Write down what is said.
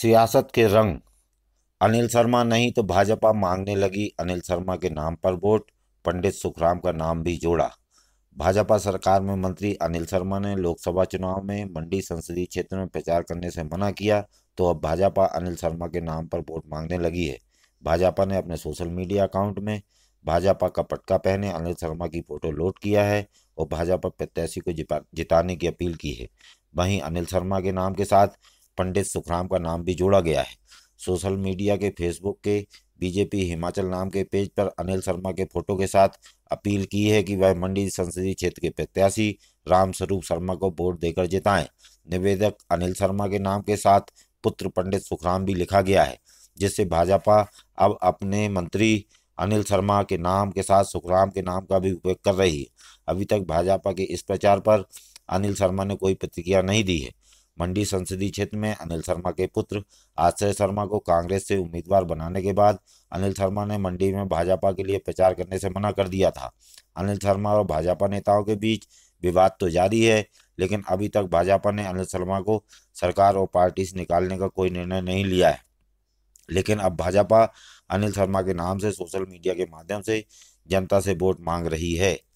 सियासत के रंग अनिल शर्मा नहीं तो भाजपा मांगने लगी अनिल शर्मा के नाम पर वोट पंडित सुखराम का नाम भी जोड़ा भाजपा सरकार में मंत्री अनिल शर्मा ने लोकसभा चुनाव में मंडी संसदीय क्षेत्र में प्रचार करने से मना किया तो अब भाजपा अनिल शर्मा के नाम पर वोट मांगने लगी है भाजपा ने अपने सोशल मीडिया अकाउंट में भाजपा का पटका पहने अनिल शर्मा की फोटो लोड किया है और भाजपा प्रत्याशी को जिताने की अपील की है वहीं अनिल शर्मा के नाम के साथ पंडित सुखराम का नाम भी जोड़ा गया है सोशल मीडिया के फेसबुक के बीजेपी हिमाचल नाम के पेज पर अनिल शर्मा के फोटो के साथ अपील की है कि वह मंडी संसदीय क्षेत्र के प्रत्याशी रामस्वरूप शर्मा को वोट देकर जिताएं निवेदक अनिल शर्मा के नाम के साथ पुत्र पंडित सुखराम भी लिखा गया है जिससे भाजपा अब अपने मंत्री अनिल शर्मा के नाम के साथ सुखराम के नाम का भी उपयोग कर रही है अभी तक भाजपा के इस प्रचार पर अनिल शर्मा ने कोई प्रतिक्रिया नहीं दी है मंडी संसदीय क्षेत्र में अनिल शर्मा के पुत्र आश्रय शर्मा को कांग्रेस से उम्मीदवार बनाने के बाद अनिल शर्मा ने मंडी में भाजपा के लिए प्रचार करने से मना कर दिया था अनिल शर्मा और भाजपा नेताओं के बीच विवाद तो जारी है लेकिन अभी तक भाजपा ने अनिल शर्मा को सरकार और पार्टी से निकालने का कोई निर्णय नहीं लिया है लेकिन अब भाजपा अनिल शर्मा के नाम से सोशल मीडिया के माध्यम से जनता से वोट मांग रही है